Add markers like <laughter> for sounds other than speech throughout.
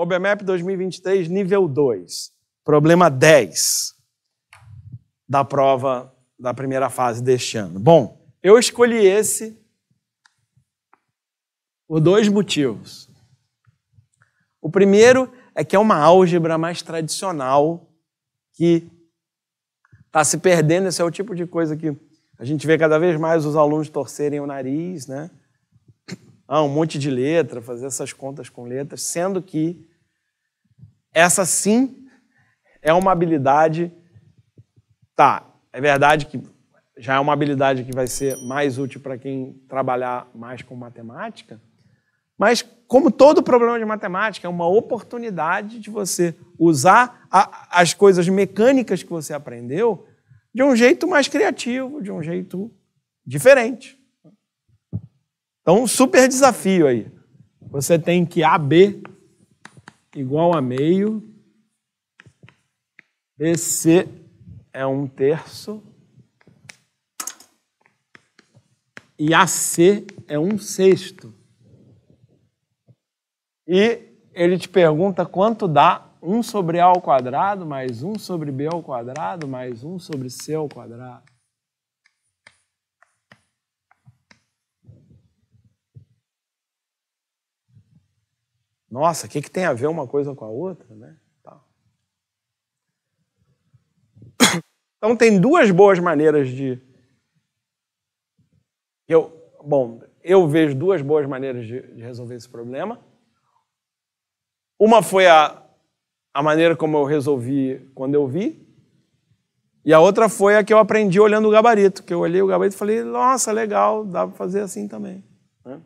OBMEP 2023, nível 2, problema 10 da prova da primeira fase deste ano. Bom, eu escolhi esse por dois motivos. O primeiro é que é uma álgebra mais tradicional que está se perdendo. Esse é o tipo de coisa que a gente vê cada vez mais os alunos torcerem o nariz, né? Ah, um monte de letra, fazer essas contas com letras, sendo que essa sim é uma habilidade. Tá, é verdade que já é uma habilidade que vai ser mais útil para quem trabalhar mais com matemática, mas como todo problema de matemática, é uma oportunidade de você usar a, as coisas mecânicas que você aprendeu de um jeito mais criativo, de um jeito diferente. Então, um super desafio aí. Você tem que AB igual a meio, BC é um terço e AC é um sexto. E ele te pergunta quanto dá 1 sobre A ao quadrado, mais 1 sobre B ao quadrado, mais 1 sobre C ao quadrado. Nossa, o que, que tem a ver uma coisa com a outra? Né? Então, tem duas boas maneiras de. Eu, bom, eu vejo duas boas maneiras de, de resolver esse problema. Uma foi a, a maneira como eu resolvi quando eu vi, e a outra foi a que eu aprendi olhando o gabarito, que eu olhei o gabarito e falei, nossa, legal, dá para fazer assim também. Né?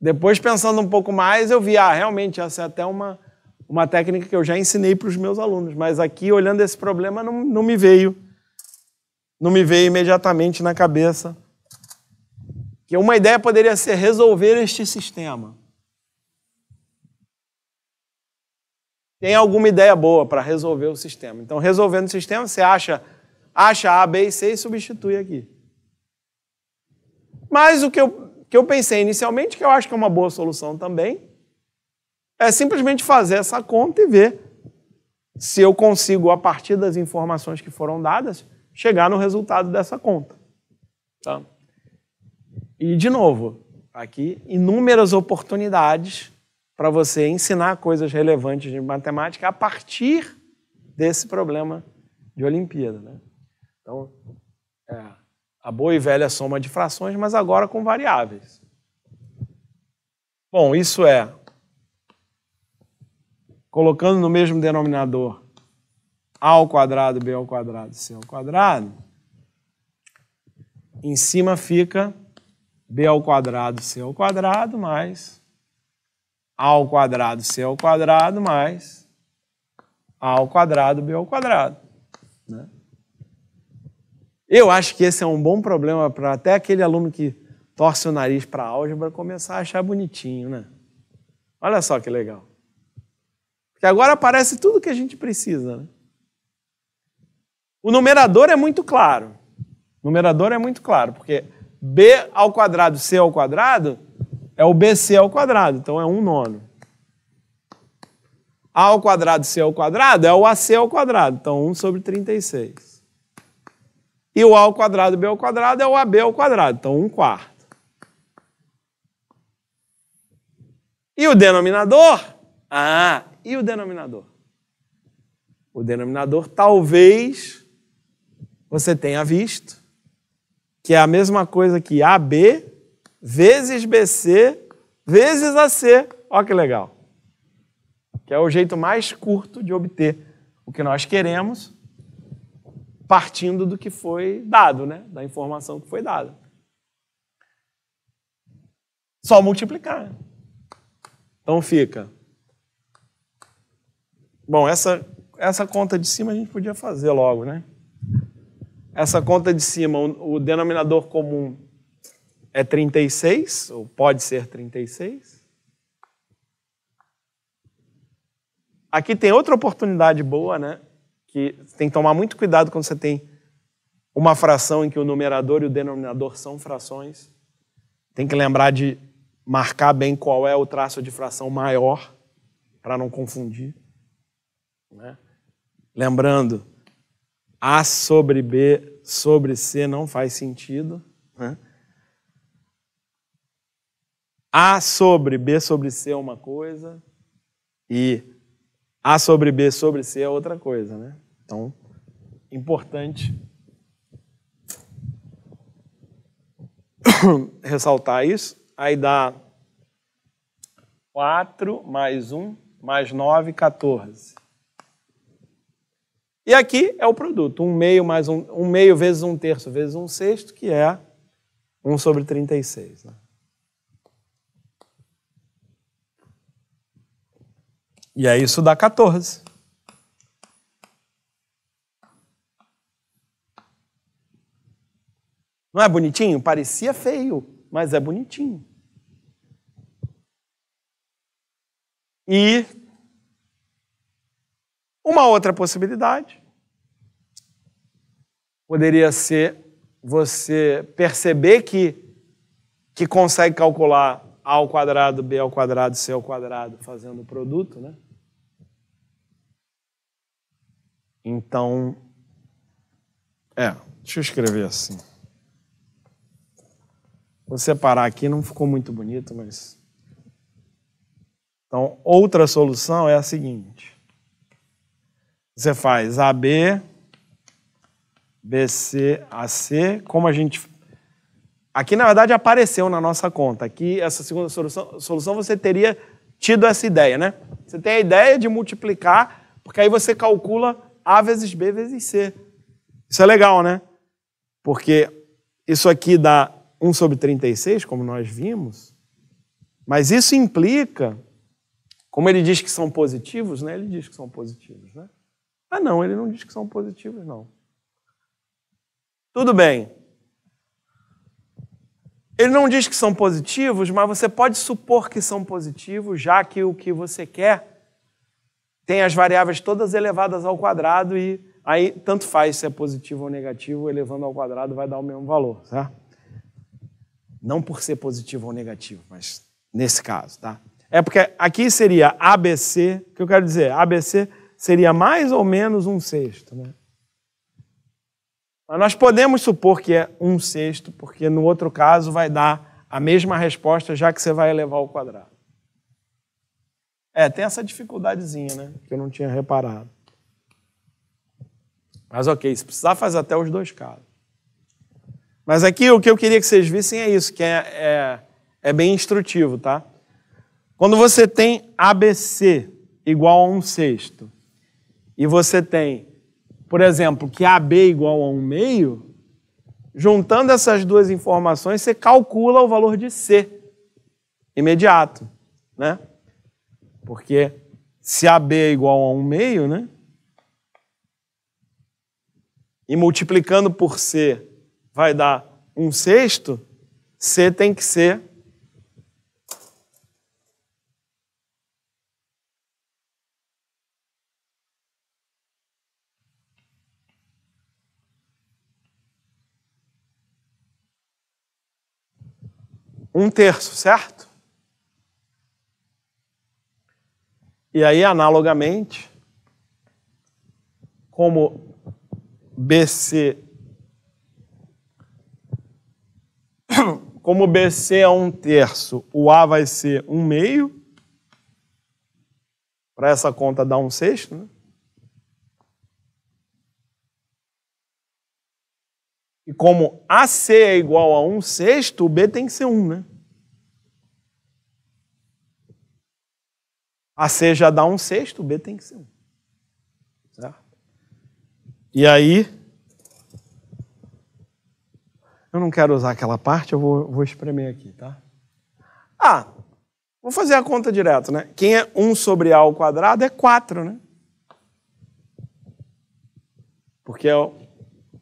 Depois, pensando um pouco mais, eu vi, ah, realmente, essa é até uma, uma técnica que eu já ensinei para os meus alunos, mas aqui, olhando esse problema, não, não me veio, não me veio imediatamente na cabeça que uma ideia poderia ser resolver este sistema. Tem alguma ideia boa para resolver o sistema. Então, resolvendo o sistema, você acha, acha A, B e C e substitui aqui. Mas o que eu que eu pensei inicialmente, que eu acho que é uma boa solução também, é simplesmente fazer essa conta e ver se eu consigo, a partir das informações que foram dadas, chegar no resultado dessa conta. Tá? E, de novo, aqui inúmeras oportunidades para você ensinar coisas relevantes de matemática a partir desse problema de Olimpíada. Né? Então, é. A boa e velha soma de frações, mas agora com variáveis. Bom, isso é colocando no mesmo denominador a ao quadrado, b ao quadrado, c ao quadrado, em cima fica b ao quadrado, c ao quadrado mais a ao quadrado, c ao quadrado mais a ao quadrado, b ao quadrado, né? Eu acho que esse é um bom problema para até aquele aluno que torce o nariz para a álgebra começar a achar bonitinho, né? Olha só que legal. Porque agora aparece tudo que a gente precisa, né? O numerador é muito claro. O numerador é muito claro, porque b ao quadrado c ao quadrado é o bc ao quadrado, então é um nono. A ao quadrado c ao quadrado é o ac ao quadrado, então 1 sobre 36. E o A ao quadrado B ao quadrado é o AB ao quadrado, então 1 quarto. E o denominador? Ah, e o denominador? O denominador talvez você tenha visto que é a mesma coisa que AB vezes BC vezes AC. Olha que legal. Que é o jeito mais curto de obter o que nós queremos partindo do que foi dado, né? da informação que foi dada. Só multiplicar. Então fica. Bom, essa, essa conta de cima a gente podia fazer logo, né? Essa conta de cima, o, o denominador comum é 36, ou pode ser 36. Aqui tem outra oportunidade boa, né? que tem que tomar muito cuidado quando você tem uma fração em que o numerador e o denominador são frações. Tem que lembrar de marcar bem qual é o traço de fração maior, para não confundir. Né? Lembrando, A sobre B sobre C não faz sentido. Né? A sobre B sobre C é uma coisa e A sobre B sobre C é outra coisa, né? Então, importante <coughs> ressaltar isso. Aí dá 4 mais 1 mais 9, 14. E aqui é o produto, 1 meio, mais um, um meio vezes 1 terço vezes 1 sexto, que é 1 sobre 36. Né? E aí isso dá 14. Não é bonitinho? Parecia feio, mas é bonitinho. E uma outra possibilidade poderia ser você perceber que, que consegue calcular a ao quadrado, b ao quadrado, c ao quadrado, fazendo o produto, né? Então, é, deixa eu escrever assim. Vou separar aqui, não ficou muito bonito, mas. Então, outra solução é a seguinte: você faz AB, BC, AC, como a gente. Aqui, na verdade, apareceu na nossa conta. Aqui, essa segunda solução, solução você teria tido essa ideia, né? Você tem a ideia de multiplicar, porque aí você calcula A vezes B vezes C. Isso é legal, né? Porque isso aqui dá 1 sobre 36, como nós vimos, mas isso implica, como ele diz que são positivos, né? Ele diz que são positivos, né? Ah, não, ele não diz que são positivos, não. Tudo bem. Ele não diz que são positivos, mas você pode supor que são positivos, já que o que você quer tem as variáveis todas elevadas ao quadrado e aí tanto faz se é positivo ou negativo, elevando ao quadrado vai dar o mesmo valor, certo? Tá? Não por ser positivo ou negativo, mas nesse caso, tá? É porque aqui seria ABC, o que eu quero dizer? ABC seria mais ou menos um sexto, né? Mas nós podemos supor que é um sexto, porque no outro caso vai dar a mesma resposta, já que você vai elevar ao quadrado. É, tem essa dificuldadezinha, né? Que eu não tinha reparado. Mas ok, se precisar, faz até os dois casos. Mas aqui o que eu queria que vocês vissem é isso, que é, é, é bem instrutivo, tá? Quando você tem ABC igual a um sexto, e você tem, por exemplo, que AB igual a um meio, juntando essas duas informações, você calcula o valor de C imediato, né? Porque se AB é igual a um meio, né? E multiplicando por C vai dar um sexto, C tem que ser um terço, certo? E aí, analogamente, como BC como BC é um terço, o A vai ser um meio. Para essa conta dar um sexto, né? E como AC é igual a 1 um sexto, o B tem que ser 1, um, né? AC já dá 1 um sexto, o B tem que ser 1. Certo? E aí, eu não quero usar aquela parte, eu vou, vou espremer aqui, tá? Ah, vou fazer a conta direto, né? Quem é 1 sobre A ao quadrado é 4, né? Porque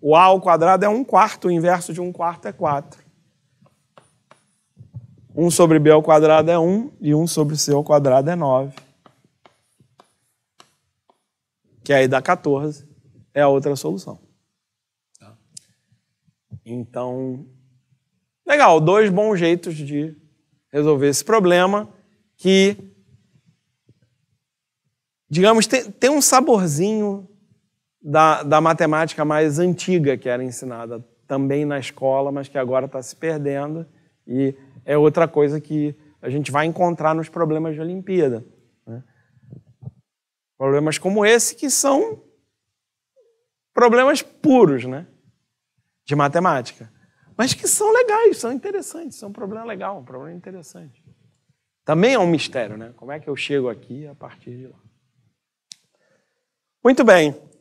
o A ao quadrado é 1 quarto, o inverso de 1 quarto é 4. 1 sobre B ao quadrado é 1 e 1 sobre C ao quadrado é 9. Que aí dá 14. É a outra solução. Então, legal, dois bons jeitos de resolver esse problema que, digamos, tem, tem um saborzinho da, da matemática mais antiga que era ensinada também na escola, mas que agora está se perdendo e é outra coisa que a gente vai encontrar nos problemas de Olimpíada. Né? Problemas como esse que são problemas puros, né? de matemática, mas que são legais, são interessantes, são um problema legal, um problema interessante. Também é um mistério, né? Como é que eu chego aqui a partir de lá? Muito bem.